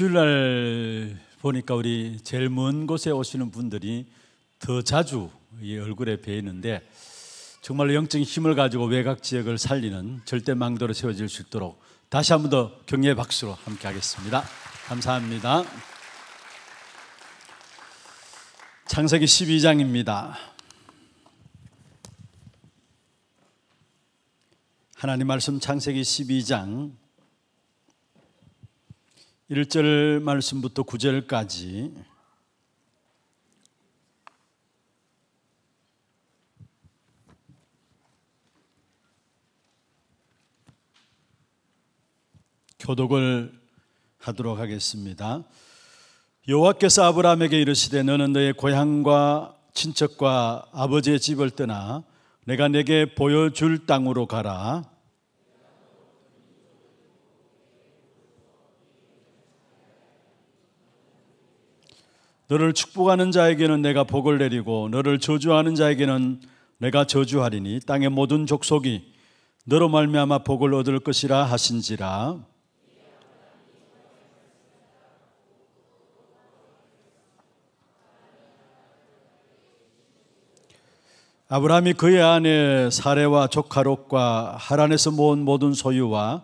주일날 보니까 우리 제일 먼 곳에 오시는 분들이 더 자주 이 얼굴에 배이는데 정말로 영적인 힘을 가지고 외곽 지역을 살리는 절대 망도로 세워질 수 있도록 다시 한번더경려의 박수로 함께 하겠습니다. 감사합니다. 창세기 12장입니다. 하나님 말씀 창세기 12장 1절 말씀부터 9절까지 교독을 하도록 하겠습니다. 여호와께서 아브라함에게 이르시되 너는 너의 고향과 친척과 아버지의 집을 떠나 내가 내게 보여줄 땅으로 가라. 너를 축복하는 자에게는 내가 복을 내리고 너를 저주하는 자에게는 내가 저주하리니 땅의 모든 족속이 너로 말미암아 복을 얻을 것이라 하신지라 아브라함이 그의 아내 사레와 조카롯과 하란에서 모은 모든 소유와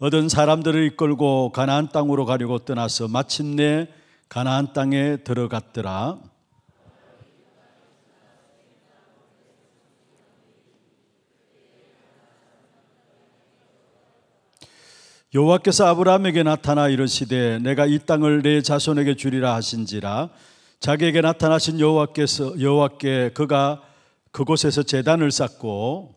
얻은 사람들을 이끌고 가나안 땅으로 가려고 떠나서 마침내 가나안 땅에 들어갔더라. 여호와께서 아브라함에게 나타나 이르시되 내가 이 땅을 내 자손에게 주리라 하신지라 자기에게 나타나신 여호와께서 여호와께 그가 그곳에서 제단을 쌓고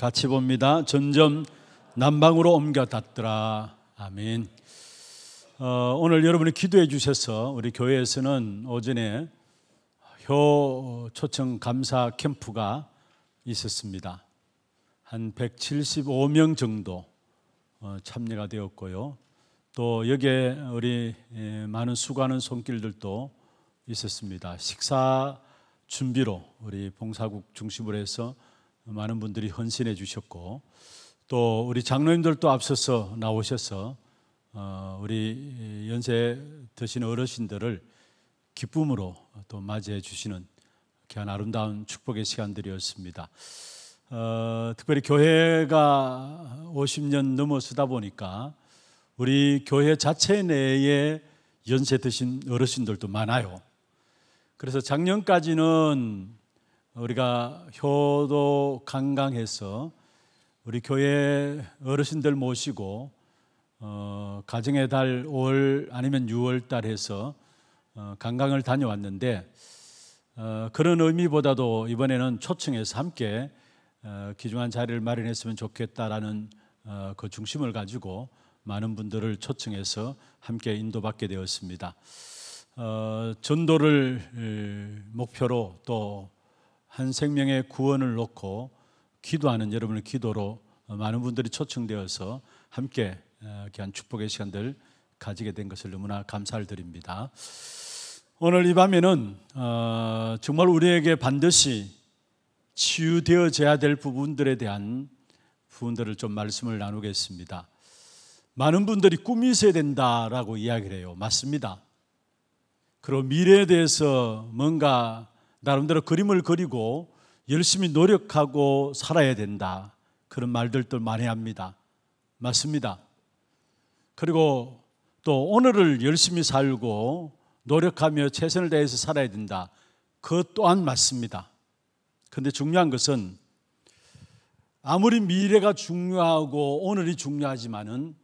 같이 봅니다. 점점 남방으로 옮겨 닿더라. 아멘. 어, 오늘 여러분이 기도해 주셔서 우리 교회에서는 오전에 효 초청 감사 캠프가 있었습니다. 한 175명 정도 어, 참여가 되었고요. 또 여기에 우리 예, 많은 수고하는 손길들도 있었습니다. 식사 준비로 우리 봉사국 중심으로 해서 많은 분들이 헌신해 주셨고 또 우리 장로님들도 앞서서 나오셔서 어, 우리 연세 드신 어르신들을 기쁨으로 또 맞이해 주시는 귀한 아름다운 축복의 시간들이었습니다. 어, 특별히 교회가 50년 넘어서다 보니까 우리 교회 자체 내에 연세 드신 어르신들도 많아요. 그래서 작년까지는 우리가 효도 강강해서 우리 교회 어르신들 모시고 어, 가정의 달 5월 아니면 6월 달 해서 어, 강강을 다녀왔는데 어, 그런 의미보다도 이번에는 초청해서 함께 어, 귀중한 자리를 마련했으면 좋겠다라는 어, 그 중심을 가지고 많은 분들을 초청해서 함께 인도받게 되었습니다. 어, 전도를 목표로 또한 생명의 구원을 놓고 기도하는 여러분의 기도로 많은 분들이 초청되어서 함께 어, 귀한 축복의 시간들 가지게 된 것을 너무나 감사를 드립니다. 오늘 이 밤에는 어, 정말 우리에게 반드시 치유되어져야 될 부분들에 대한 부분들을 좀 말씀을 나누겠습니다. 많은 분들이 꿈이 있어야 된다라고 이야기를 해요. 맞습니다. 그리고 미래에 대해서 뭔가 나름대로 그림을 그리고 열심히 노력하고 살아야 된다. 그런 말들도 많이 합니다. 맞습니다. 그리고 또 오늘을 열심히 살고 노력하며 최선을 다해서 살아야 된다. 그것 또한 맞습니다. 근데 중요한 것은 아무리 미래가 중요하고 오늘이 중요하지만은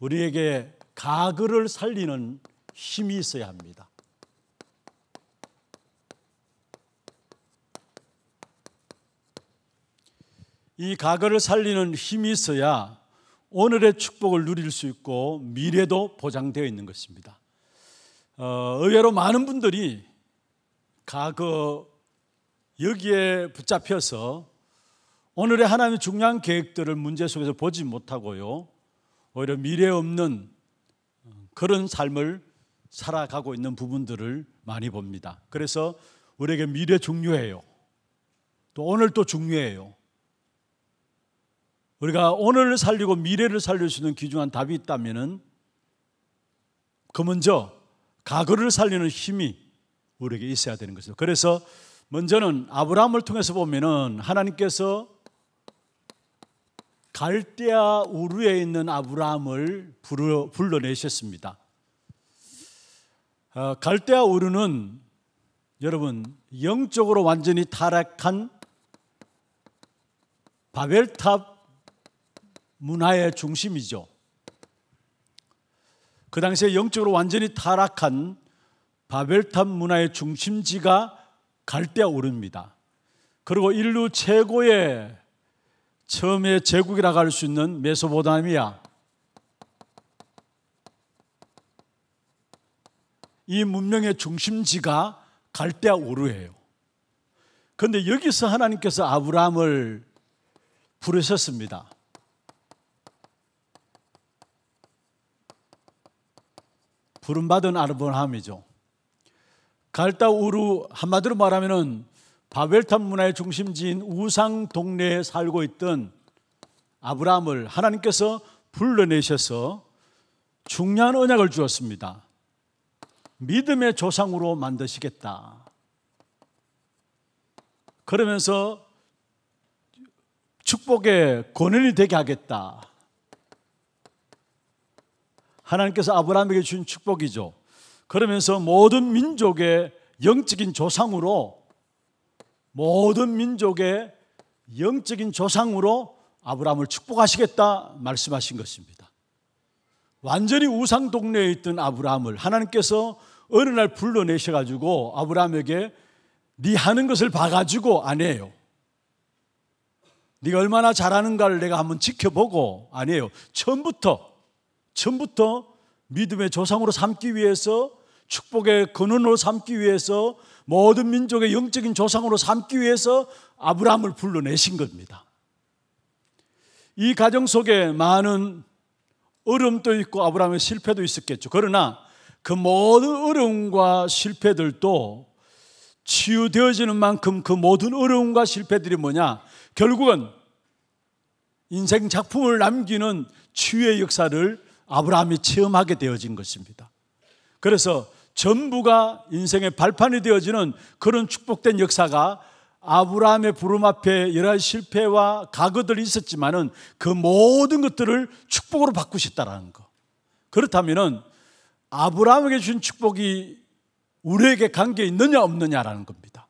우리에게 가그를 살리는 힘이 있어야 합니다. 이가거를 살리는 힘이 있어야 오늘의 축복을 누릴 수 있고 미래도 보장되어 있는 것입니다. 어, 의외로 많은 분들이 과거 여기에 붙잡혀서 오늘의 하나님의 중요한 계획들을 문제 속에서 보지 못하고요. 오히려 미래 없는 그런 삶을 살아가고 있는 부분들을 많이 봅니다. 그래서 우리에게 미래 중요해요. 또 오늘도 중요해요. 우리가 오늘을 살리고 미래를 살릴 수 있는 귀중한 답이 있다면은 그 먼저 과거를 살리는 힘이 우리에게 있어야 되는 것이죠. 그래서 먼저는 아브라함을 통해서 보면은 하나님께서 갈대아 우르에 있는 아브라함을 불러, 불러내셨습니다. 어, 갈대아 우르는 여러분 영적으로 완전히 타락한 바벨탑 문화의 중심이죠. 그 당시에 영적으로 완전히 타락한 바벨탑 문화의 중심지가 갈대아오릅니다. 그리고 인류 최고의 처음에 제국이라고 할 수 있는 메소보타미아이 문명의 중심지가 갈대아 오르예요. 그런데 여기서 하나님께서 아브라함을 부르셨습니다. 부름받은 아브라함이죠. 갈다우루 한마디로 말하면은 바벨탑 문화의 중심지인 우상 동네에 살고 있던 아브라함을 하나님께서 불러내셔서 중요한 언약을 주었습니다. 믿음의 조상으로 만드시겠다. 그러면서 축복의 권한이 되게 하겠다. 하나님께서 아브라함에게 주준 축복이죠. 그러면서 모든 민족의 영적인 조상으로 모든 민족의 영적인 조상으로 아브라함을 축복하시겠다 말씀하신 것입니다. 완전히 우상 동네에 있던 아브라함을 하나님께서 어느 날 불러내셔 가지고 아브라함에게 네 하는 것을 봐 가지고 아니에요. 네가 얼마나 잘하는가를 내가 한번 지켜보고 아니에요. 처음부터 처음부터 믿음의 조상으로 삼기 위해서 축복의 근원으로 삼기 위해서 모든 민족의 영적인 조상으로 삼기 위해서 아브라함을 불러내신 겁니다. 이 가정 속에 많은 어려움도 있고 아브라함의 실패도 있었겠죠. 그러나 그 모든 어려움과 실패들도 치유되어지는 만큼 그 모든 어려움과 실패들이 뭐냐? 결국은 인생 작품을 남기는 치유의 역사를 아브라함이 체험하게 되어진 것입니다. 그래서 전부가 인생의 발판이 되어지는 그런 축복된 역사가 아브라함의 부름 앞에 열한 실패와 가거들이 있었지만은 그 모든 것들을 축복으로 바꾸셨다라는 거. 그렇다면은 아브라함에게 준 축복이 우리에게 관계 있느냐 없느냐라는 겁니다.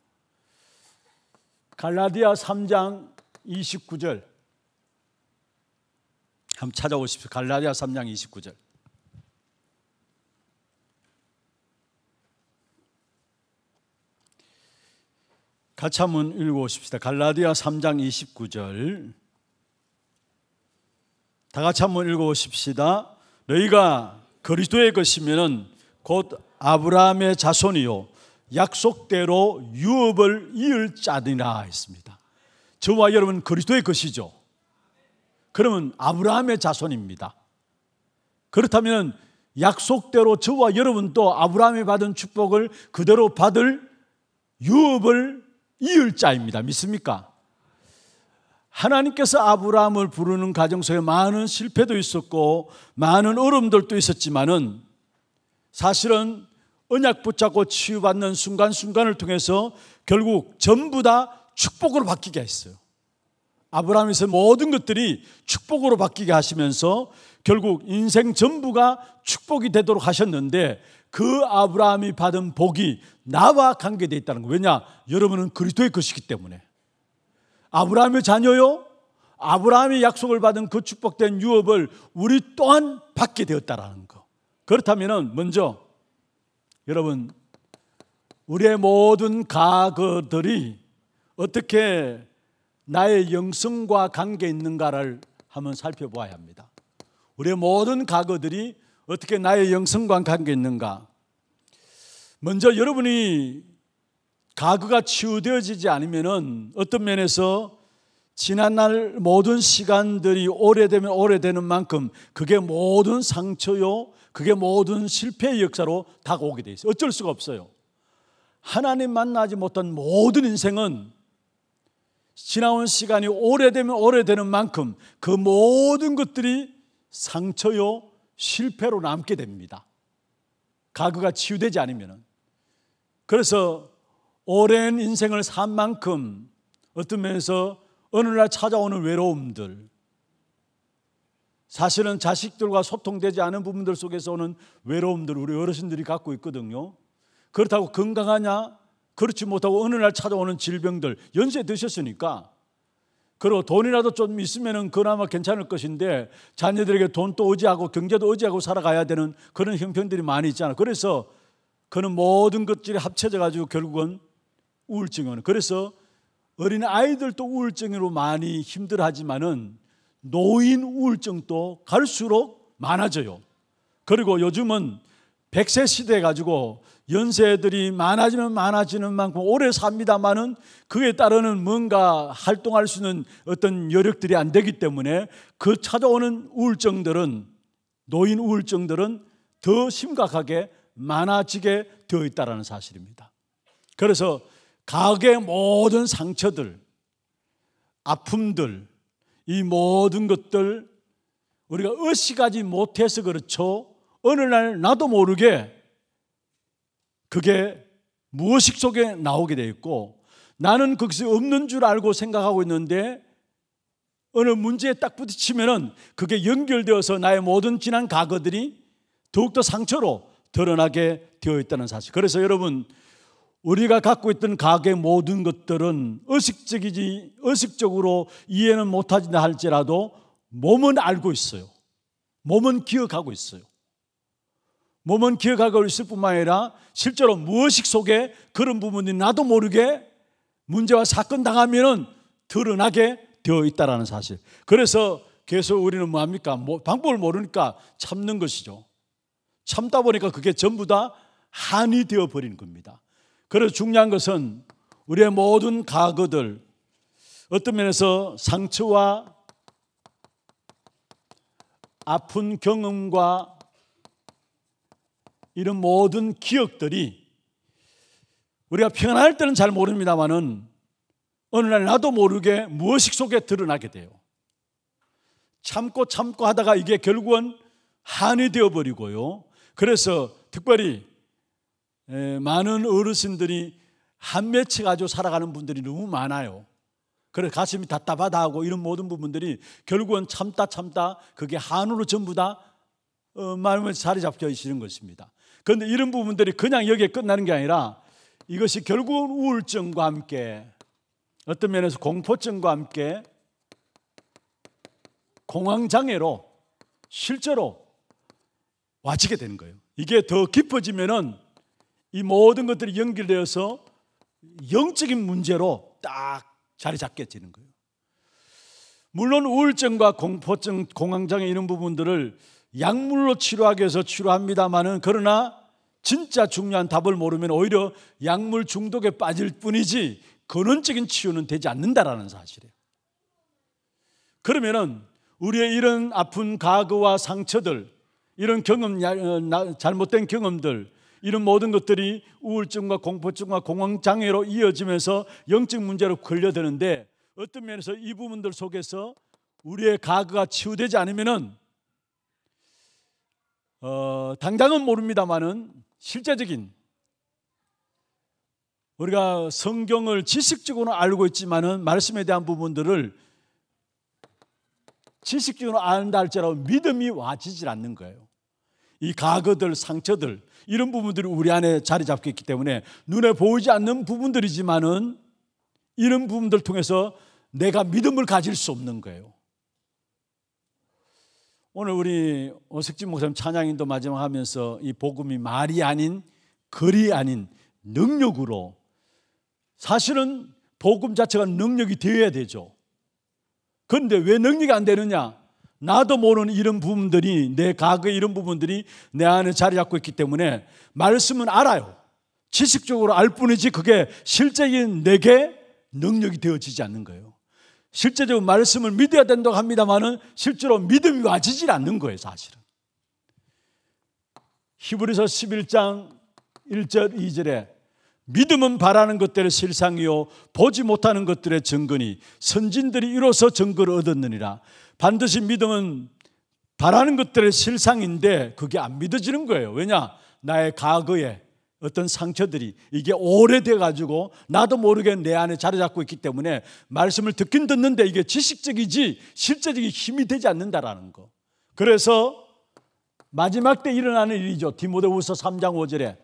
갈라디아 3장 29절 한번 찾아오십시오. 갈라디아 3장 29절. 같이 한번 읽어보십시다. 갈라디아 3장 29절. 다 같이 한번 읽어보십시다. 너희가 그리스도의 것이면곧 아브라함의 자손이요 약속대로 유업을 이을 자니라 했습니다. 저와 여러분 그리스도의 것이죠. 그러면 아브라함의 자손입니다. 그렇다면 약속대로 저와 여러분도 아브라함이 받은 축복을 그대로 받을 유업을 이을 자입니다. 믿습니까? 하나님께서 아브라함을 부르는 가정 속에 많은 실패도 있었고 많은 어려들도 있었지만은 사실은 언약 붙잡고 치유받는 순간순간을 통해서 결국 전부 다 축복으로 바뀌게 했어요. 아브라함에서 모든 것들이 축복으로 바뀌게 하시면서 결국 인생 전부가 축복이 되도록 하셨는데 그 아브라함이 받은 복이 나와 관계되어 있다는 거. 예요 왜냐? 여러분은 그리스도의 것이기 때문에. 아브라함의 자녀요? 아브라함이 약속을 받은 그 축복된 유업을 우리 또한 받게 되었다라는 거. 그렇다면 먼저 여러분 우리의 모든 과거들이 어떻게 나의 영성과 관계 있는가를 한번 살펴보아야 합니다. 우리의 모든 과거들이 어떻게 나의 영성과 관계 있는가? 먼저 여러분이 과거가 치유되어지지 않으면은 어떤 면에서 지난날 모든 시간들이 오래되면 오래되는 만큼 그게 모든 상처요, 그게 모든 실패의 역사로 다가오게 돼 있어요. 어쩔 수가 없어요. 하나님 만나지 못한 모든 인생은 지나온 시간이 오래되면 오래되는 만큼 그 모든 것들이 상처요 실패로 남게 됩니다. 가그가 치유되지 않으면. 그래서 오랜 인생을 산 만큼 어떤 면에서 어느 날 찾아오는 외로움들, 사실은 자식들과 소통되지 않은 부분들 속에서 오는 외로움들 우리 어르신들이 갖고 있거든요. 그렇다고 건강하냐? 그렇지 못하고 어느 날 찾아오는 질병들 연세 드셨으니까 그리고 돈이라도 좀있으면 그나마 괜찮을 것인데 자녀들에게 돈도 의지하고 경제도 의지하고 살아가야 되는 그런 형편들이 많이 있잖아. 그래서 그는 모든 것들이 합쳐져 가지고 결국은 우울증은 그래서 어린 아이들도 우울증으로 많이 힘들어하지만은 노인 우울증도 갈수록 많아져요. 그리고 요즘은 백세 시대 가지고 연세들이 많아지면 많아지는 만큼 오래 삽니다만은 그에 따르는 뭔가 활동할 수 있는 어떤 여력들이 안 되기 때문에 그 찾아오는 우울증들은 노인 우울증들은 더 심각하게 많아지게 되어 있다는 사실입니다. 그래서 가계 모든 상처들, 아픔들, 이 모든 것들 우리가 의식하지 못해서 그렇죠. 어느 날 나도 모르게 그게 무의식 속에 나오게 되어 있고 나는 그것이 없는 줄 알고 생각하고 있는데 어느 문제에 딱 부딪히면은 그게 연결되어서 나의 모든 지난 과거들이 더욱더 상처로 드러나게 되어 있다는 사실. 그래서 여러분 우리가 갖고 있던 과거의 모든 것들은 의식적이지 의식적으로 이해는 못하지나 할지라도 몸은 알고 있어요. 몸은 기억하고 있어요. 몸은 기억하고 있을 뿐만 아니라 실제로 무의식 속에 그런 부분이 나도 모르게 문제와 사건 당하면은 드러나게 되어 있다라는 사실. 그래서 계속 우리는 뭐합니까? 뭐 방법을 모르니까 참는 것이죠. 참다 보니까 그게 전부 다 한이 되어 버린 겁니다. 그래서 중요한 것은 우리의 모든 과거들 어떤 면에서 상처와 아픈 경험과 이런 모든 기억들이 우리가 편안할 때는 잘 모릅니다만은 어느 날 나도 모르게 무엇식 속에 드러나게 돼요. 참고 참고 하다가 이게 결국은 한이 되어버리고요. 그래서 특별히 많은 어르신들이 한 매치 가지고 살아가는 분들이 너무 많아요. 그래서 가슴이 답답하다 하고 이런 모든 부분들이 결국은 참다 참다 그게 한으로 전부 다 어, 마음에 자리 잡혀 있으신 것입니다. 그런데 이런 부분들이 그냥 여기에 끝나는 게 아니라 이것이 결국은 우울증과 함께 어떤 면에서 공포증과 함께 공황장애로 실제로 와지게 되는 거예요. 이게 더 깊어지면은 이 모든 것들이 연결되어서 영적인 문제로 딱 자리 잡게 되는 거예요. 물론 우울증과 공포증, 공황장애 이런 부분들을 약물로 치료하기 위해서 치료합니다마는 그러나 진짜 중요한 답을 모르면 오히려 약물 중독에 빠질 뿐이지 근원적인 치유는 되지 않는다라는 사실이에요. 그러면은 우리의 이런 아픈 과거와 상처들, 이런 경험, 어, 잘못된 경험들, 이런 모든 것들이 우울증과 공포증과 공황장애로 이어지면서 영적 문제로 걸려드는데 어떤 면에서 이 부분들 속에서 우리의 과거가 치유되지 않으면은 어, 당장은 모릅니다만은 실제적인 우리가 성경을 지식적으로 알고 있지만은 말씀에 대한 부분들을 지식적으로 아는다 할지라도 믿음이 와지질 않는 거예요. 이과거들 상처들 이런 부분들이 우리 안에 자리 잡고 있기 때문에 눈에 보이지 않는 부분들이지만은 이런 부분들 통해서 내가 믿음을 가질 수 없는 거예요. 오늘 우리 오색진 목사님 찬양인도 마지막 하면서 이 복음이 말이 아닌 글이 아닌 능력으로 사실은 복음 자체가 능력이 되어야 되죠. 그런데 왜 능력이 안 되느냐? 나도 모르는 이런 부분들이 내과거 이런 부분들이 내 안에 자리 잡고 있기 때문에 말씀은 알아요. 지식적으로 알 뿐이지 그게 실제인 내게 능력이 되어지지 않는 거예요. 실제적으로 말씀을 믿어야 된다고 합니다만은 실제로 믿음이 와지질 않는 거예요, 사실은. 히브리서 11장 1절 2절에 믿음은 바라는 것들의 실상이요 보지 못하는 것들의 증거니 선진들이 이로써 증거를 얻었느니라. 반드시 믿음은 바라는 것들의 실상인데 그게 안 믿어지는 거예요. 왜냐? 나의 과거에 어떤 상처들이 이게 오래돼 가지고 나도 모르게 내 안에 자리 잡고 있기 때문에 말씀을 듣긴 듣는데 이게 지식적이지 실제적인 힘이 되지 않는다라는 거. 그래서 마지막 때 일어나는 일이죠. 디모데우서 3장 5절에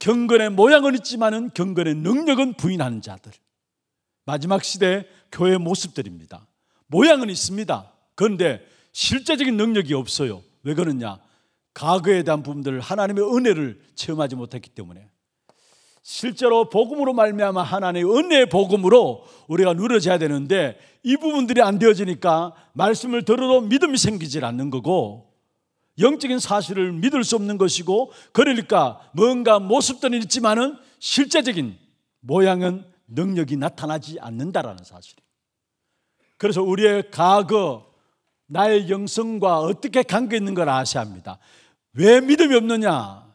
경건의 모양은 있지만은 경건의 능력은 부인하는 자들. 마지막 시대 교회 의 모습들입니다. 모양은 있습니다. 그런데 실제적인 능력이 없어요. 왜 그러냐? 과거에 대한 부분들 하나님의 은혜를 체험하지 못했기 때문에 실제로 복음으로 말미암아 하나님의 은혜의 복음으로 우리가 누려져야 되는데 이 부분들이 안 되어지니까 말씀을 들어도 믿음이 생기질 않는 거고 영적인 사실을 믿을 수 없는 것이고 그러니까 뭔가 모습들은 있지만은 실제적인 모양은 능력이 나타나지 않는다라는 사실이에요. 그래서 우리의 과거 나의 영성과 어떻게 관계 있는 걸 아셔야 합니다. 왜 믿음이 없느냐?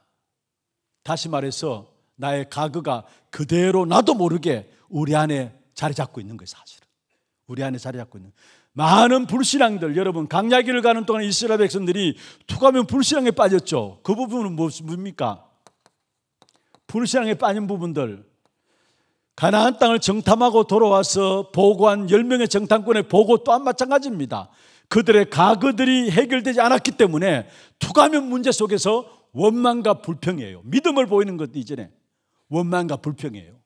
다시 말해서 나의 가그가 그대로 나도 모르게 우리 안에 자리 잡고 있는 거예요, 사실은. 우리 안에 자리 잡고 있는. 많은 불신앙들, 여러분, 강야기를 가는 동안 이스라엘 백성들이 툭하면 불신앙에 빠졌죠. 그 부분은 뭐, 뭡니까? 불신앙에 빠진 부분들. 가나안 땅을 정탐하고 돌아와서 보고한 10명의 정탐꾼의 보고 또한 마찬가지입니다. 그들의 가그들이 해결되지 않았기 때문에 투가면 문제 속에서 원망과 불평이에요. 믿음을 보이는 것 이전에 원망과 불평이에요.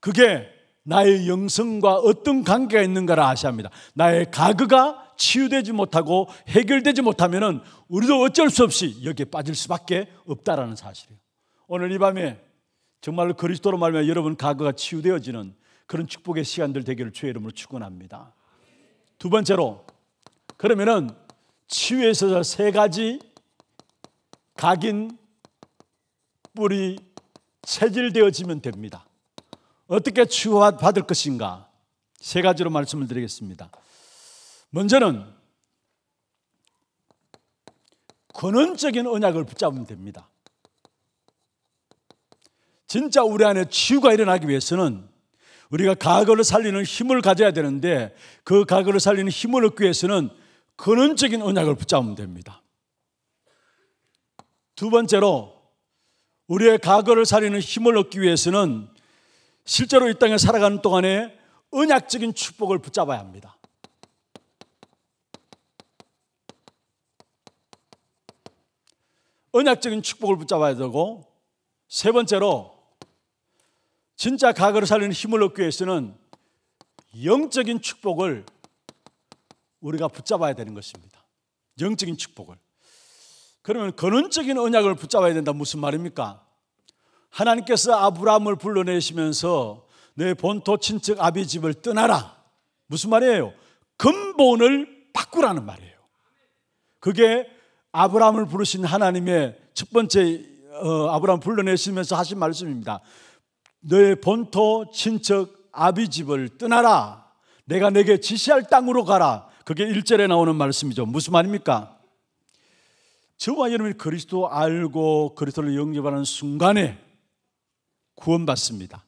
그게 나의 영성과 어떤 관계가 있는가를 아셔야 합니다. 나의 가그가 치유되지 못하고 해결되지 못하면은 우리도 어쩔 수 없이 여기에 빠질 수밖에 없다라는 사실이에요. 오늘 이 밤에 정말로 그리스도로 말하면 여러분 가그가 치유되어지는 그런 축복의 시간들 되기를 주의 이름으로 축원합니다. 두 번째로 그러면은 치유에 있어서 세 가지 각인 뿌리 체질되어지면 됩니다. 어떻게 치유받을 것인가? 세 가지로 말씀을 드리겠습니다. 먼저는 근원적인 언약을 붙잡으면 됩니다. 진짜 우리 안에 치유가 일어나기 위해서는 우리가 과거를 살리는 힘을 가져야 되는데 그 과거를 살리는 힘을 얻기 위해서는 근원적인 언약을 붙잡으면 됩니다. 두 번째로 우리의 과거를 살리는 힘을 얻기 위해서는 실제로 이 땅에 살아가는 동안에 언약적인 축복을 붙잡아야 합니다. 언약적인 축복을 붙잡아야 되고 세 번째로 진짜 과거를 살리는 힘을 얻기 위해서는 영적인 축복을 우리가 붙잡아야 되는 것입니다. 영적인 축복을. 그러면 근원적인 언약을 붙잡아야 된다 무슨 말입니까? 하나님께서 아브라함을 불러내시면서 내 본토 친척 아비 집을 떠나라. 무슨 말이에요? 근본을 바꾸라는 말이에요. 그게 아브라함을 부르신 하나님의 첫 번째 어, 아브라함 불러내시면서 하신 말씀입니다. 너의 본토 친척 아비 집을 떠나라. 내가 내게 지시할 땅으로 가라. 그게 1절에 나오는 말씀이죠. 무슨 말입니까? 저와 여러분이 그리스도 알고 그리스도를 영접하는 순간에 구원받습니다.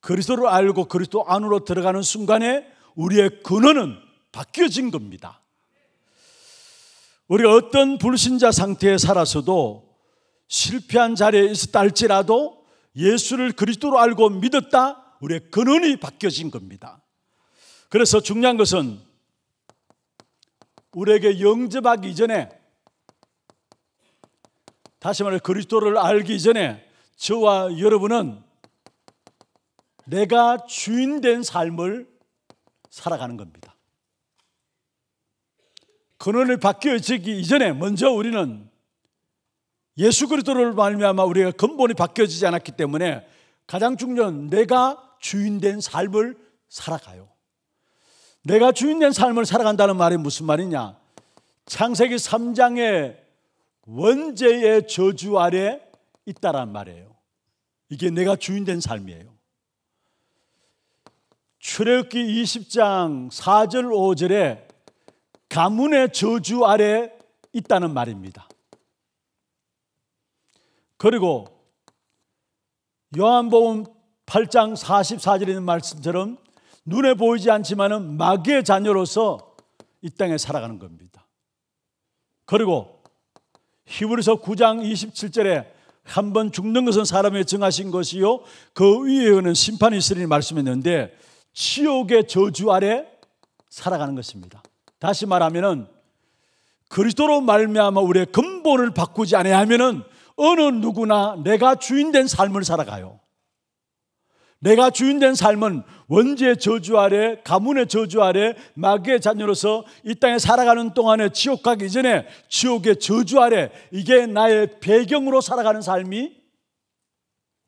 그리스도를 알고 그리스도 안으로 들어가는 순간에 우리의 근원은 바뀌어진 겁니다. 우리가 어떤 불신자 상태에 살아서도 실패한 자리에 있었다 할지라도 예수를 그리스도로 알고 믿었다 우리의 근원이 바뀌어진 겁니다. 그래서 중요한 것은 우리에게 영접하기 전에 다시 말해 그리스도를 알기 전에 저와 여러분은 내가 주인된 삶을 살아가는 겁니다. 근원을 바뀌어지기 이전에 먼저 우리는 예수 그리스도를 말미암아 우리가 근본이 바뀌어지지 않았기 때문에 가장 중요한 내가 주인된 삶을 살아가요. 내가 주인된 삶을 살아간다는 말이 무슨 말이냐? 창세기 3장의 원죄의 저주 아래 있다란 말이에요. 이게 내가 주인된 삶이에요. 출애굽기 20장 4절 5절에 가문의 저주 아래 있다는 말입니다. 그리고 요한복음 8장 44절에 있는 말씀처럼 눈에 보이지 않지만은 마귀의 자녀로서 이 땅에 살아가는 겁니다. 그리고 히브리서 9장 27절에 한 번 죽는 것은 사람의 정하신 것이요 그 위에는 심판이 있으리니 말씀했는데 지옥의 저주 아래 살아가는 것입니다. 다시 말하면은 그리스도로 말미암아 우리의 근본을 바꾸지 아니하면은 어느 누구나 내가 주인된 삶을 살아가요. 내가 주인된 삶은 원죄 저주 아래 가문의 저주 아래 마귀의 자녀로서 이 땅에 살아가는 동안에 지옥 가기 이전에 지옥의 저주 아래 이게 나의 배경으로 살아가는 삶이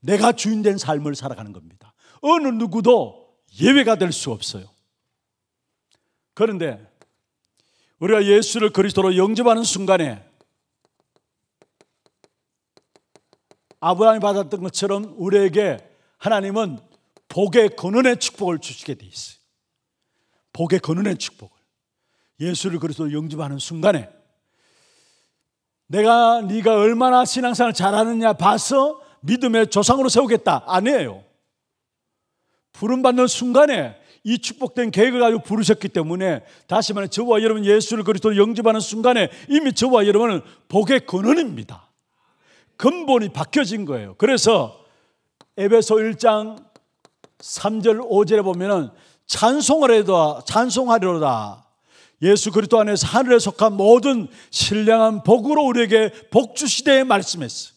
내가 주인된 삶을 살아가는 겁니다. 어느 누구도 예외가 될 수 없어요. 그런데 우리가 예수를 그리스도로 영접하는 순간에 아브라함이 받았던 것처럼 우리에게 하나님은 복의 근원의 축복을 주시게 돼 있어요. 복의 근원의 축복을. 예수를 그리스도 영접하는 순간에 내가 네가 얼마나 신앙생활 잘하느냐 봐서 믿음의 조상으로 세우겠다. 아니에요. 부름받는 순간에 이 축복된 계획을 가지고 부르셨기 때문에 다시 말해 저와 여러분 예수를 그리스도 영접하는 순간에 이미 저와 여러분은 복의 근원입니다. 근본이 바뀌어진 거예요. 그래서 에베소 1장 3절 5절에 보면은 찬송을 해도 찬송하리로다. 예수 그리스도 안에서 하늘에 속한 모든 신령한 복으로 우리에게 복 주시되 대 말씀했어.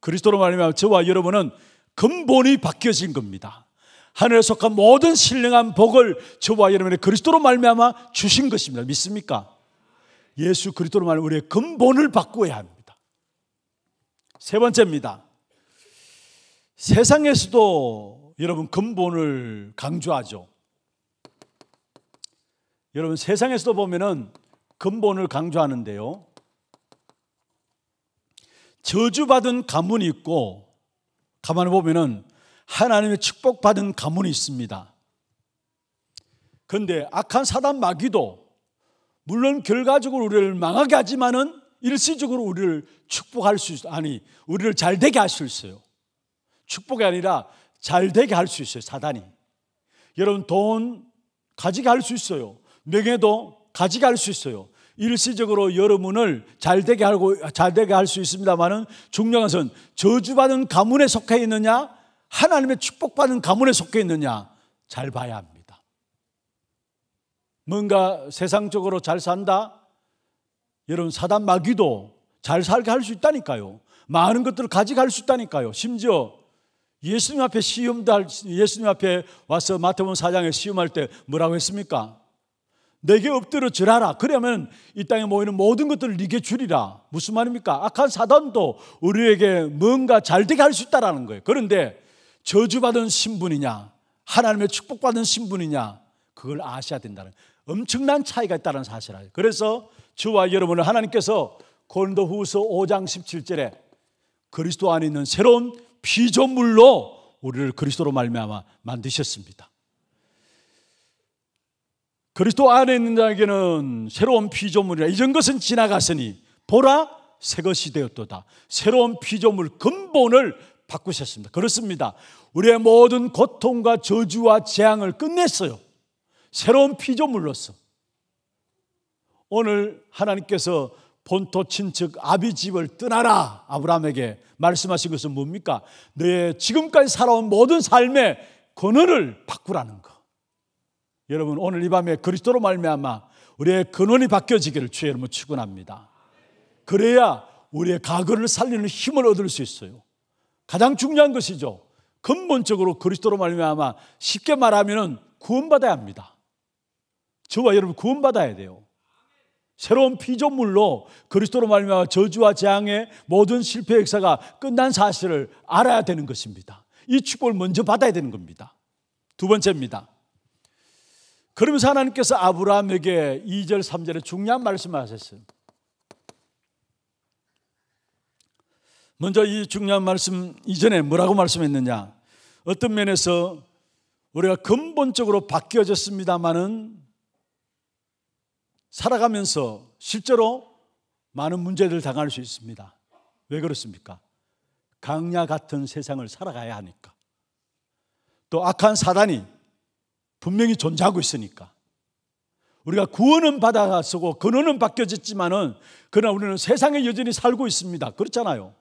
그리스도로 말미암 저와 여러분은 근본이 바뀌어진 겁니다. 하늘에 속한 모든 신령한 복을 저와 여러분의 그리스도로 말미암아 주신 것입니다. 믿습니까? 예수 그리스도로 말미 우리의 근본을 바꾸어야 합니다. 세 번째입니다. 세상에서도 여러분 근본을 강조하죠. 여러분 세상에서도 보면은 근본을 강조하는데요. 저주받은 가문이 있고 가만히 보면은 하나님의 축복받은 가문이 있습니다. 근데 악한 사단 마귀도 물론 결과적으로 우리를 망하게 하지만은 일시적으로 우리를 축복할 수 있, 아니 우리를 잘 되게 할 수 있어요. 축복이 아니라 잘 되게 할 수 있어요, 사단이. 여러분, 돈가져갈수 있어요. 명예도 가져갈수 있어요. 일시적으로 여러분을 잘 되게 하고 잘 되게 할 수 있습니다만은 중요한 것은 저주받은 가문에 속해 있느냐, 하나님의 축복받은 가문에 속해 있느냐 잘 봐야 합니다. 뭔가 세상적으로 잘 산다. 여러분 사단 마귀도 잘 살게 할 수 있다니까요. 많은 것들을 가져갈 수 있다니까요. 심지어 예수님 앞에 시험도 할, 예수님 앞에 와서 마태복음 4장에 시험할 때 뭐라고 했습니까? 내게 엎드려 절하라. 그러면 이 땅에 모이는 모든 것들을 네게 주리라. 무슨 말입니까? 악한 사단도 우리에게 뭔가 잘되게 할 수 있다라는 거예요. 그런데 저주받은 신분이냐, 하나님의 축복받은 신분이냐, 그걸 아셔야 된다는 엄청난 차이가 있다는 사실을. 그래서 저와 여러분을 하나님께서 고린도 후서 5장 17절에 그리스도 안에 있는 새로운 피조물로 우리를 그리스도로 말미암아 만드셨습니다. 그리스도 안에 있는 자에게는 새로운 피조물이라 이전 것은 지나갔으니 보라 새 것이 되었도다. 새로운 피조물 근본을 바꾸셨습니다. 그렇습니다. 우리의 모든 고통과 저주와 재앙을 끝냈어요. 새로운 피조물로서 오늘 하나님께서 본토 친척 아비 집을 떠나라 아브라함에게 말씀하신 것은 뭡니까? 내 지금까지 살아온 모든 삶의 근원을 바꾸라는 거. 여러분 오늘 이 밤에 그리스도로 말미암아 우리의 근원이 바뀌어지기를 주의 이름으로 축원합니다. 그래야 우리의 과거를 살리는 힘을 얻을 수 있어요. 가장 중요한 것이죠. 근본적으로 그리스도로 말미암아 쉽게 말하면 구원받아야 합니다. 저와 여러분 구원받아야 돼요. 새로운 피조물로 그리스도로 말미암아 저주와 재앙의 모든 실패 역사가 끝난 사실을 알아야 되는 것입니다. 이 축복을 먼저 받아야 되는 겁니다. 두 번째입니다. 그러면서 하나님께서 아브라함에게 2절 3절에 중요한 말씀을 하셨어요. 먼저 이 중요한 말씀 이전에 뭐라고 말씀했느냐? 어떤 면에서 우리가 근본적으로 바뀌어졌습니다마는 살아가면서 실제로 많은 문제를 당할 수 있습니다. 왜 그렇습니까? 강야 같은 세상을 살아가야 하니까. 또 악한 사단이 분명히 존재하고 있으니까. 우리가 구원은 받아가고 근원은 바뀌어졌지만은 그러나 우리는 세상에 여전히 살고 있습니다. 그렇잖아요.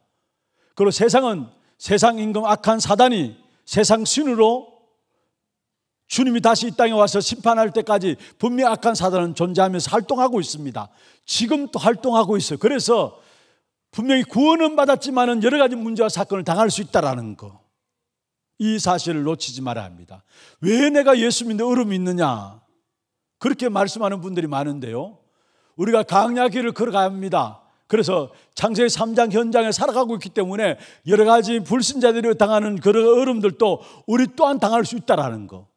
그리고 세상은 세상 임금 악한 사단이 세상 신으로 주님이 다시 이 땅에 와서 심판할 때까지 분명 악한 사단은 존재하면서 활동하고 있습니다. 지금도 활동하고 있어요. 그래서 분명히 구원은 받았지만은 여러 가지 문제와 사건을 당할 수 있다라는 거. 이 사실을 놓치지 말아야 합니다. 왜 내가 예수 믿는데 어려이 있느냐? 그렇게 말씀하는 분들이 많은데요. 우리가 강약길을 걸어갑니다. 그래서 창세기 3장 현장에 살아가고 있기 때문에 여러 가지 불신자들이 당하는 그런 어려들도 우리 또한 당할 수 있다라는 거.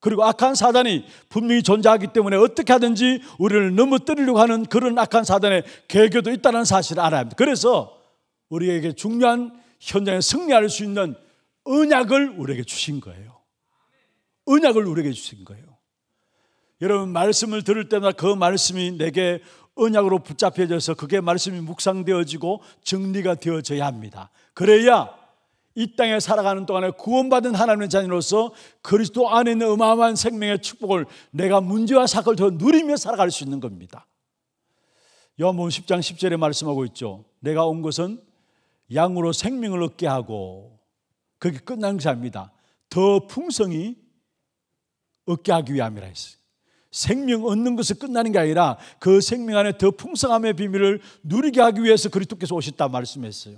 그리고 악한 사단이 분명히 존재하기 때문에 어떻게 하든지 우리를 넘어뜨리려고 하는 그런 악한 사단의 계교도 있다는 사실을 알아야 합니다. 그래서 우리에게 중요한 현장에 승리할 수 있는 은약을 우리에게 주신 거예요. 은약을 우리에게 주신 거예요. 여러분 말씀을 들을 때마다 그 말씀이 내게 은약으로 붙잡혀져서 그게 말씀이 묵상되어지고 정리가 되어져야 합니다. 그래야 이 땅에 살아가는 동안에 구원받은 하나님의 자녀로서 그리스도 안에 있는 어마어마한 생명의 축복을 내가 문제와 사건을 더 누리며 살아갈 수 있는 겁니다. 요한복음 10장 10절에 말씀하고 있죠. 내가 온 것은 양으로 생명을 얻게 하고 그게 끝난 것입니다. 더 풍성히 얻게 하기 위함이라 했어요. 생명 얻는 것을 끝나는 게 아니라 그 생명 안에 더 풍성함의 비밀을 누리게 하기 위해서 그리스도께서 오셨다 말씀했어요.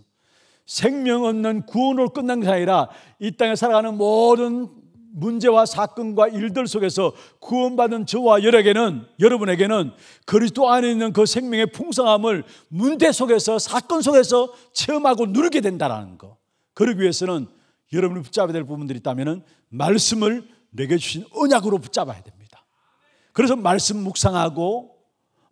생명 없는 구원으로 끝난 것이 아니라 이 땅에 살아가는 모든 문제와 사건과 일들 속에서 구원받은 저와 여러에게는 여러분에게는 그리스도 안에 있는 그 생명의 풍성함을 문제 속에서 사건 속에서 체험하고 누르게 된다라는 거. 그러기 위해서는 여러분이 붙잡아야 될 부분들이 있다면은 말씀을 내게 주신 언약으로 붙잡아야 됩니다. 그래서 말씀 묵상하고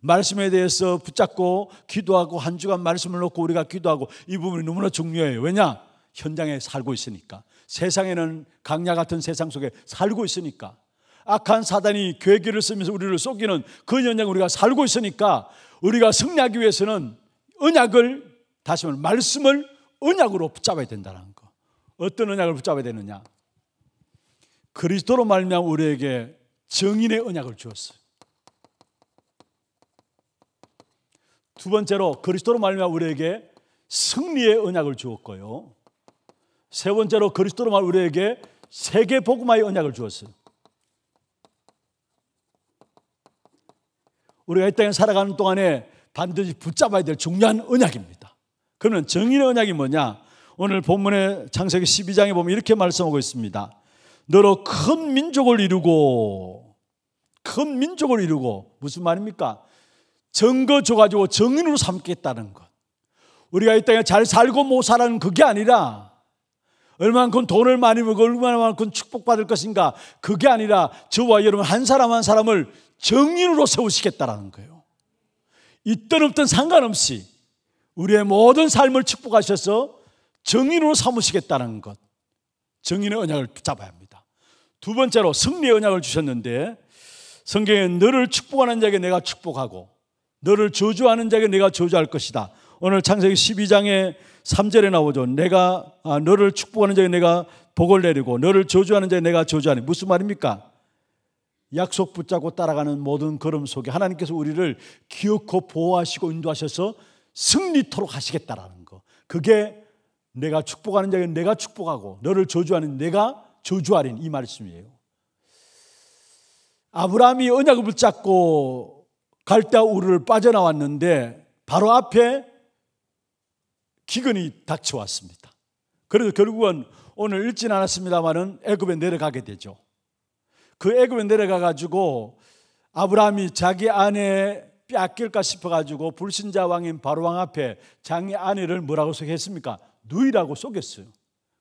말씀에 대해서 붙잡고 기도하고 한 주간 말씀을 놓고 우리가 기도하고 이 부분이 너무나 중요해요. 왜냐? 현장에 살고 있으니까. 세상에는 강야 같은 세상 속에 살고 있으니까. 악한 사단이 괴기를 쓰면서 우리를 쏘기는 그 현장에 우리가 살고 있으니까 우리가 승리하기 위해서는 언약을 다시 말해 말씀을 언약으로 붙잡아야 된다는 거. 어떤 언약을 붙잡아야 되느냐? 그리스도로 말미암아 우리에게 정인의 언약을 주었어요. 두 번째로 그리스도로 말미암아 우리에게 승리의 언약을 주었고요. 세 번째로 그리스도로 말미암아 우리에게 세계 복음화의 언약을 주었어요. 우리가 이 땅에 살아가는 동안에 반드시 붙잡아야 될 중요한 언약입니다. 그러면 정인의 언약이 뭐냐? 오늘 본문의 창세기 12장에 보면 이렇게 말씀하고 있습니다. 너로 큰 민족을 이루고 큰 민족을 이루고 무슨 말입니까? 증거 줘가지고 정인으로 삼겠다는 것. 우리가 이 땅에 잘 살고 못 살아는 그게 아니라 얼만큼 돈을 많이 벌고 얼마만큼 축복받을 것인가 그게 아니라 저와 여러분 한 사람 한 사람을 정인으로 세우시겠다라는 거예요. 있든 없든 상관없이 우리의 모든 삶을 축복하셔서 정인으로 삼으시겠다는 것. 정인의 언약을 잡아야 합니다. 두 번째로 승리의 언약을 주셨는데 성경에 너를 축복하는 자에게 내가 축복하고 너를 저주하는 자에게 내가 저주할 것이다. 오늘 창세기 12장에 3절에 나오죠. 내가 아, 너를 축복하는 자에게 내가 복을 내리고 너를 저주하는 자에게 내가 저주하니 무슨 말입니까? 약속 붙잡고 따라가는 모든 걸음 속에 하나님께서 우리를 기어코 보호하시고 인도하셔서 승리토록 하시겠다라는 거. 그게 내가 축복하는 자에게 내가 축복하고 너를 저주하는 내가 저주하린 이 말씀이에요. 아브라함이 언약을 붙잡고 갈대 우르를 빠져나왔는데 바로 앞에 기근이 닥쳐왔습니다. 그래서 결국은 오늘 읽진 않았습니다만은 애굽에 내려가게 되죠. 그 애굽에 내려가 가지고 아브라함이 자기 아내 뺏길까 싶어 가지고 불신자 왕인 바로 왕 앞에 자기 아내를 뭐라고 소개습니까 누이라고 속였어요.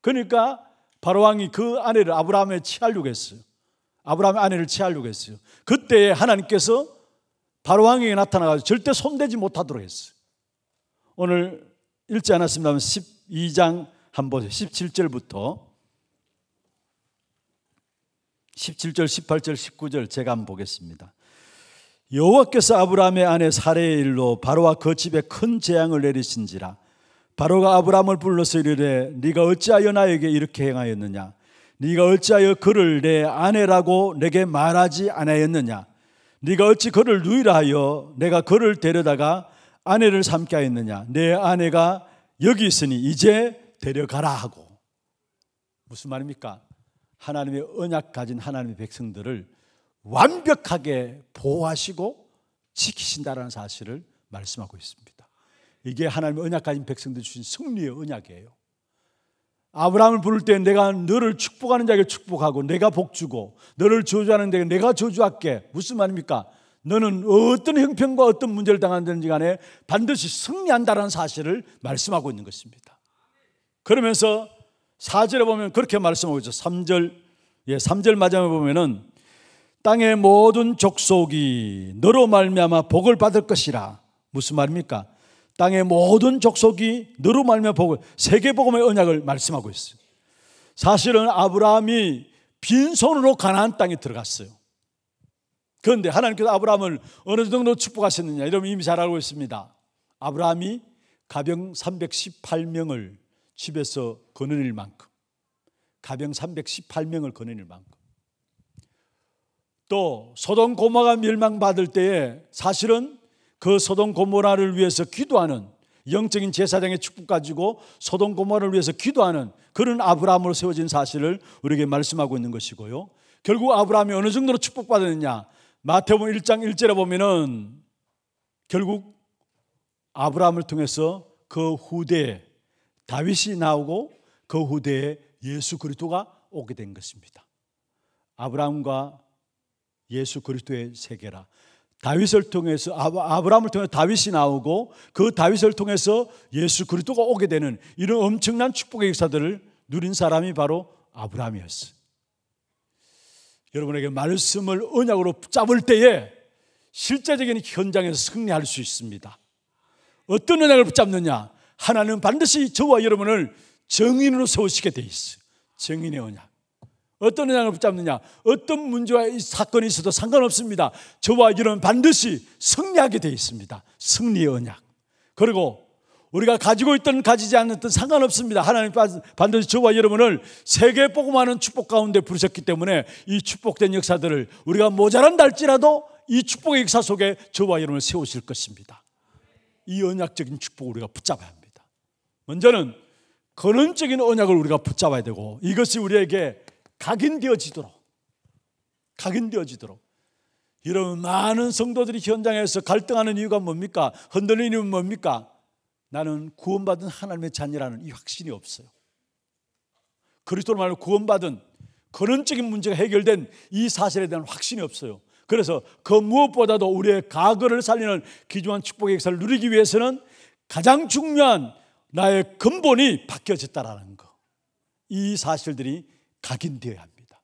그러니까 바로 왕이 그 아내를 아브라함에 취하려고 했어요. 아브라함의 아내를 취하려고 했어요. 그때 하나님께서 바로 왕에게 나타나가지고 절대 손대지 못하도록 했어요. 오늘 읽지 않았습니다만 12장 한번 17절부터 17절, 18절, 19절 제가 한번 보겠습니다. 여호와께서 아브라함의 아내 사례의 일로 바로와 그 집에 큰 재앙을 내리신지라 바로가 아브라함을 불러서 이르되 네가 어찌하여 나에게 이렇게 행하였느냐 네가 어찌하여 그를 내 아내라고 내게 말하지 아하였느냐 네가 어찌 그를 누이라 하여 내가 그를 데려다가 아내를 삼게 하였느냐 내 아내가 여기 있으니 이제 데려가라 하고 무슨 말입니까? 하나님의 언약 가진 하나님의 백성들을 완벽하게 보호하시고 지키신다라는 사실을 말씀하고 있습니다. 이게 하나님의 언약 가진 백성들 주신 승리의 언약이에요. 아브라함을 부를 때 내가 너를 축복하는 자에게 축복하고 내가 복주고 너를 저주하는 자에게 내가 저주할게 무슨 말입니까? 너는 어떤 형편과 어떤 문제를 당하든지 간에 반드시 승리한다는 사실을 말씀하고 있는 것입니다. 그러면서 4절에 보면 그렇게 말씀하고 있죠. 3절, 예, 3절 마지막에 보면은 땅의 모든 족속이 너로 말미암아 복을 받을 것이라. 무슨 말입니까? 땅의 모든 족속이 너로 말며 복을 세계 복음의 언약을 말씀하고 있어요. 사실은 아브라함이 빈손으로 가나안 땅에 들어갔어요. 그런데 하나님께서 아브라함을 어느 정도 축복하셨느냐 이러면 이미 잘 알고 있습니다. 아브라함이 가병 318명을 집에서 거느릴 만큼 가병 318명을 거느릴 만큼 또 소돔 고마가 멸망받을 때에 사실은 그소동 고모라를 위해서 기도하는 영적인 제사장의 축복 가지고 소동 고모라를 위해서 기도하는 그런 아브라함으로 세워진 사실을 우리에게 말씀하고 있는 것이고요. 결국 아브라함이 어느 정도로 축복받았느냐? 마태복음 1장 1절에 보면은 결국 아브라함을 통해서 그 후대에 다윗이 나오고 그 후대에 예수 그리스도가 오게 된 것입니다. 아브라함과 예수 그리스도의 세계라. 다윗을 통해서 아브라함을 통해 다윗이 나오고 그 다윗을 통해서 예수 그리스도가 오게 되는 이런 엄청난 축복의 역사들을 누린 사람이 바로 아브라함이었어요. 여러분에게 말씀을 언약으로 붙 잡을 때에 실제적인 현장에서 승리할 수 있습니다. 어떤 언약을 붙잡느냐? 하나는 반드시 저와 여러분을 정인으로 세우시게 돼 있어요. 정인의 언약. 어떤 은양을 붙잡느냐? 어떤 문제와 사건이 있어도 상관없습니다. 저와 이런 반드시 승리하게 되어 있습니다. 승리의 언약. 그리고 우리가 가지고 있던 가지지 않았던 상관없습니다. 하나님 반드시 저와 여러분을 세계 복음하는 축복 가운데 부르셨기 때문에 이 축복된 역사들을 우리가 모자란다 지라도이 축복의 역사 속에 저와 여러분을 세우실 것입니다. 이 언약적인 축복을 우리가 붙잡아야 합니다. 먼저는 근원적인 언약을 우리가 붙잡아야 되고 이것이 우리에게 각인되어지도록 각인되어지도록 여러분 많은 성도들이 현장에서 갈등하는 이유가 뭡니까? 흔들리는 이유는 뭡니까? 나는 구원받은 하나님의 자녀라는 이 확신이 없어요. 그리스도로 말로 구원받은 근원적인 문제가 해결된 이 사실에 대한 확신이 없어요. 그래서 그 무엇보다도 우리의 과거를 살리는 기중한 축복의 역사를 누리기 위해서는 가장 중요한 나의 근본이 바뀌어졌다라는 거. 이 사실들이 각인되어야 합니다.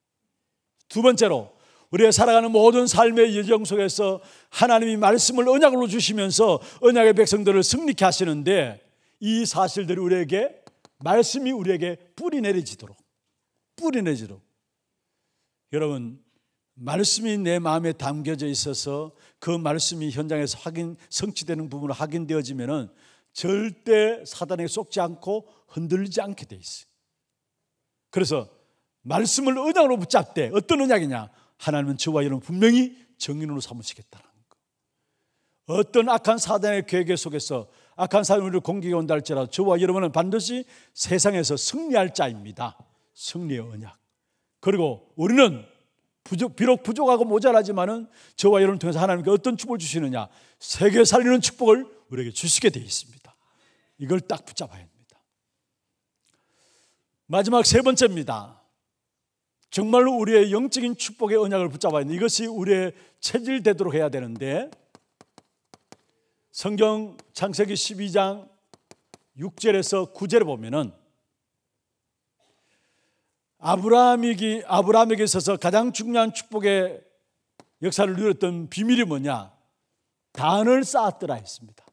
두 번째로 우리의 살아가는 모든 삶의 여정 속에서 하나님이 말씀을 언약으로 주시면서 언약의 백성들을 승리케 하시는데 이 사실들이 우리에게 말씀이 우리에게 뿌리 내리지도록 뿌리 내지도록 여러분 말씀이 내 마음에 담겨져 있어서 그 말씀이 현장에서 확인 성취되는 부분으로 확인되어지면은 절대 사단에 속지 않고 흔들리지 않게 돼 있어요. 그래서 말씀을 언약으로 붙잡되 어떤 언약이냐? 하나님은 저와 여러분 분명히 정인으로 삼으시겠다는 거. 어떤 악한 사단의 계획 속에서 악한 사람을 공격해 온다 할지라도 저와 여러분은 반드시 세상에서 승리할 자입니다. 승리의 언약. 그리고 우리는 부족, 비록 부족하고 모자라지만은 저와 여러분 통해서 하나님께 어떤 축복을 주시느냐. 세계 살리는 축복을 우리에게 주시게 되어 있습니다. 이걸 딱 붙잡아야 합니다. 마지막 세 번째입니다. 정말로 우리의 영적인 축복의 언약을 붙잡아야 되는 이것이 우리의 체질 되도록 해야 되는데 성경 창세기 12장 6절에서 9절을 보면은 아브라함이 아브라함에게 있어서 가장 중요한 축복의 역사를 누렸던 비밀이 뭐냐? 단을 쌓았더라 했습니다.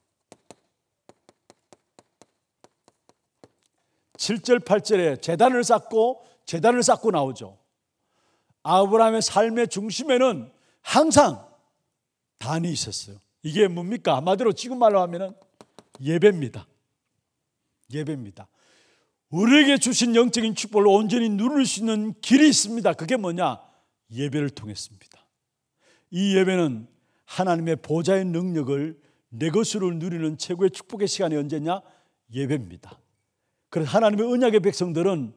7절 8절에 재단을 쌓고 재단을 쌓고 나오죠. 아브라함의 삶의 중심에는 항상 단이 있었어요. 이게 뭡니까? 한마디로 지금 말로 하면은 예배입니다. 예배입니다. 우리에게 주신 영적인 축복을 온전히 누릴 수 있는 길이 있습니다. 그게 뭐냐? 예배를 통했습니다. 이 예배는 하나님의 보좌의 능력을 내 것으로 누리는 최고의 축복의 시간이 언제냐? 예배입니다. 그래서 하나님의 언약의 백성들은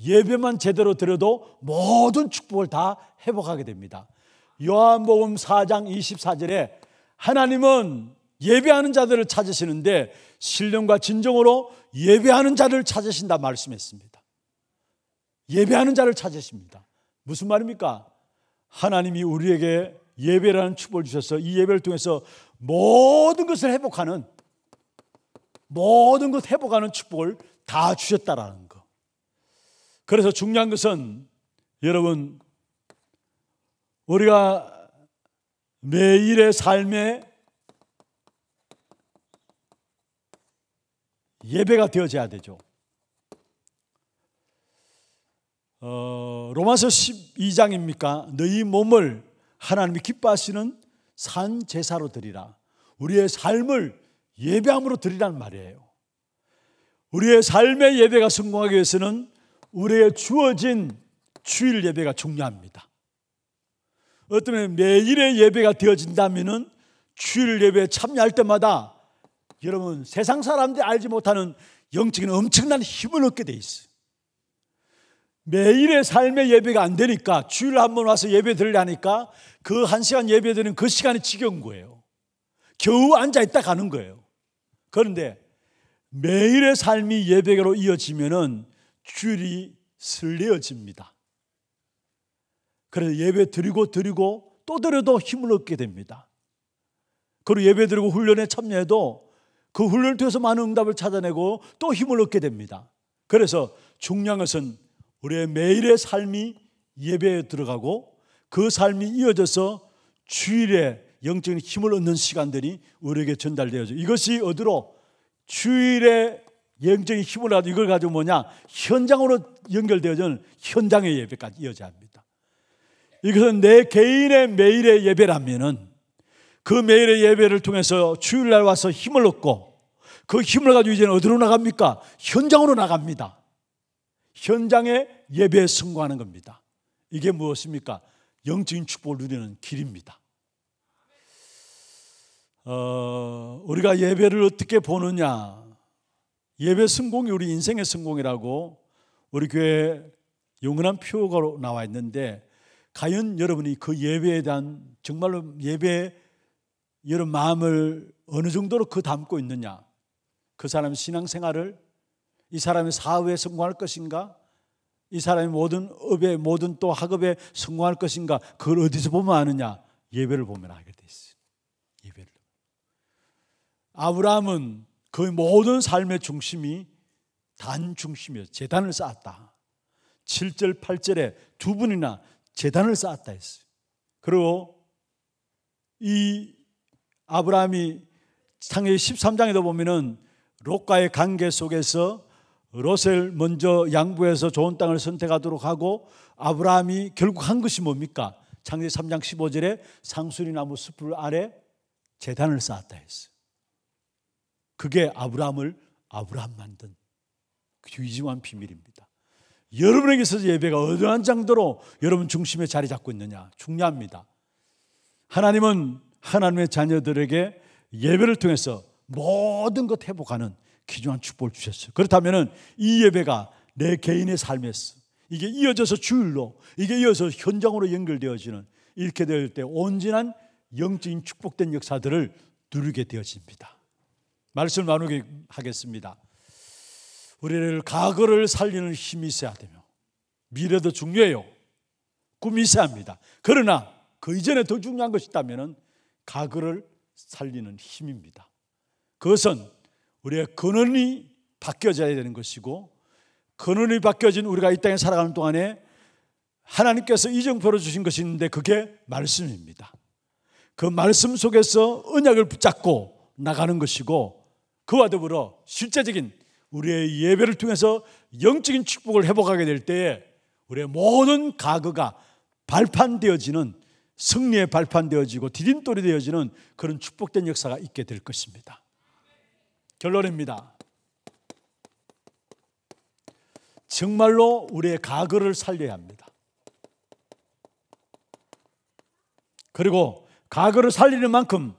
예배만 제대로 드려도 모든 축복을 다 회복하게 됩니다. 요한복음 4장 24절에 하나님은 예배하는 자들을 찾으시는데 신령과 진정으로 예배하는 자를 찾으신다 말씀했습니다. 예배하는 자를 찾으십니다. 무슨 말입니까? 하나님이 우리에게 예배라는 축복을 주셔서 이 예배를 통해서 모든 것을 회복하는 모든 것 회복하는 축복을 다 주셨다라는 그래서 중요한 것은 여러분 우리가 매일의 삶에 예배가 되어져야 되죠. 어, 로마서 12장입니까? 너희 몸을 하나님이 기뻐하시는 산 제사로 드리라. 우리의 삶을 예배함으로 드리라는 말이에요. 우리의 삶의 예배가 성공하기 위해서는 우리의 주어진 주일 예배가 중요합니다. 어쩌면 매일의 예배가 되어진다면 주일 예배에 참여할 때마다 여러분 세상 사람들이 알지 못하는 영적인 엄청난 힘을 얻게 돼 있어요. 매일의 삶의 예배가 안 되니까 주일 한번 와서 예배 드리려니까 그 한 시간 예배 드리는 그 시간이 지겨운 거예요. 겨우 앉아 있다 가는 거예요. 그런데 매일의 삶이 예배로 이어지면은 줄이 슬려집니다. 그래서 예배 드리고 드리고 또 드려도 힘을 얻게 됩니다. 그리고 예배 드리고 훈련에 참여해도 그 훈련을 통해서 많은 응답을 찾아내고 또 힘을 얻게 됩니다. 그래서 중요한 것은 우리의 매일의 삶이 예배에 들어가고 그 삶이 이어져서 주일에 영적인 힘을 얻는 시간들이 우리에게 전달되어져. 이것이 어디로? 주일의 영적인 힘을 가지고 이걸 가지고 뭐냐 현장으로 연결되어지는 현장의 예배까지 이어져야 합니다. 이것은 내 개인의 매일의 예배라면은 그 매일의 예배를 통해서 주일날 와서 힘을 얻고 그 힘을 가지고 이제는 어디로 나갑니까? 현장으로 나갑니다. 현장의 예배에 승부하는 겁니다. 이게 무엇입니까? 영적인 축복을 누리는 길입니다. 어, 우리가 예배를 어떻게 보느냐 예배 성공이 우리 인생의 성공이라고 우리 교회 영원한 표어가 로 나와 있는데 과연 여러분이 그 예배에 대한 정말로 예배 여러분 마음을 어느 정도로 그 담고 있느냐? 그 사람의 신앙생활을 이 사람의 사회에 성공할 것인가? 이사람의 모든 업에 모든 또 학업에 성공할 것인가? 그걸 어디서 보면 아느냐? 예배를 보면 알게 돼 있어요. 예배를. 아브라함은 그의 모든 삶의 중심이 단 중심이었어요. 재단을 쌓았다. 7절, 8절에 두 분이나 재단을 쌓았다 했어요. 그리고 이 아브라함이 창의 13장에도 보면은 롯과의 관계 속에서 롯을 먼저 양보해서 좋은 땅을 선택하도록 하고 아브라함이 결국 한 것이 뭡니까? 창세 3장 15절에 상수리 나무 숲을 아래 재단을 쌓았다 했어요. 그게 아브라함을 아브라함 만든 귀중한 그 비밀입니다. 여러분에게 서 예배가 어떠한 장도로 여러분 중심에 자리 잡고 있느냐 중요합니다. 하나님은 하나님의 자녀들에게 예배를 통해서 모든 것 회복하는 귀중한 축복을 주셨어요. 그렇다면 이 예배가 내 개인의 삶에서 이게 이어져서 주일로 이게 이어서 현장으로 연결되어지는 이렇게 될 때 온전한 영적인 축복된 역사들을 누리게 되어집니다. 말씀 나누기 하겠습니다. 우리를 과거를 살리는 힘이 있어야 되며 미래도 중요해요. 꿈이 있어야 합니다. 그러나 그 이전에 더 중요한 것이 있다면 과거를 살리는 힘입니다. 그것은 우리의 근원이 바뀌어져야 되는 것이고 근원이 바뀌어진 우리가 이 땅에 살아가는 동안에 하나님께서 이정표로 주신 것이 있는데 그게 말씀입니다. 그 말씀 속에서 언약을 붙잡고 나가는 것이고 그와 더불어 실제적인 우리의 예배를 통해서 영적인 축복을 회복하게 될 때에 우리의 모든 가거가 발판되어지는 승리의 발판되어지고 디딤돌이 되어지는 그런 축복된 역사가 있게 될 것입니다. 결론입니다. 정말로 우리의 가거를 살려야 합니다. 그리고 가거를 살리는 만큼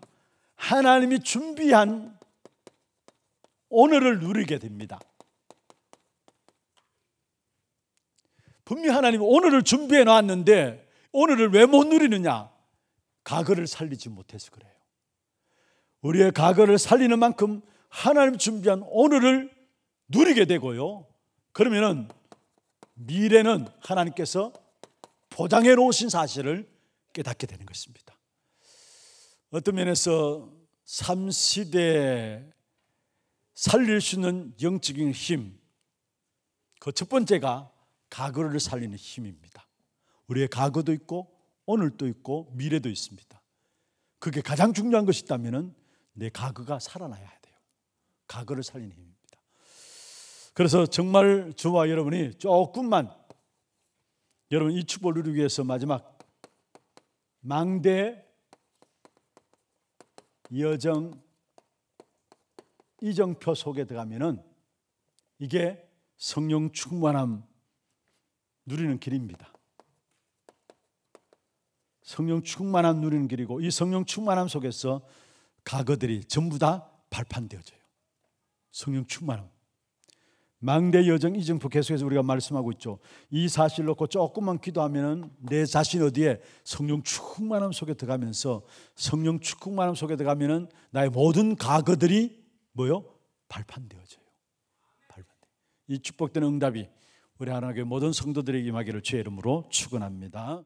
하나님이 준비한 오늘을 누리게 됩니다. 분명 하나님 오늘을 준비해 놨는데 오늘을 왜 못 누리느냐? 과거를 살리지 못해서 그래요. 우리의 과거를 살리는 만큼 하나님 준비한 오늘을 누리게 되고요. 그러면은 미래는 하나님께서 보장해 놓으신 사실을 깨닫게 되는 것입니다. 어떤 면에서 3시대의 살릴 수 있는 영적인 힘. 그 첫 번째가 가거를 살리는 힘입니다. 우리의 가거도 있고 오늘도 있고 미래도 있습니다. 그게 가장 중요한 것이 있다면은 내가거가 살아나야 돼요. 가거를 살리는 힘입니다. 그래서 정말 저와 여러분이 조금만 여러분 이 축복을 누리기 위해서 마지막 망대 여정 이정표 속에 들어가면은 이게 성령 충만함 누리는 길입니다. 성령 충만함 누리는 길이고 이 성령 충만함 속에서 가거들이 전부 다 발판되어져요. 성령 충만함. 망대 여정 이정부 계속해서 우리가 말씀하고 있죠. 이 사실 놓고 조금만 기도하면은 내 자신 어디에 성령 충만함 속에 들어가면서 성령 충만함 속에 들어가면은 나의 모든 가거들이 뭐요? 발판되어져요. 발판이 축복된 응답이 우리 하나님의 모든 성도들에게 임하기를 주의 이름으로 축원합니다.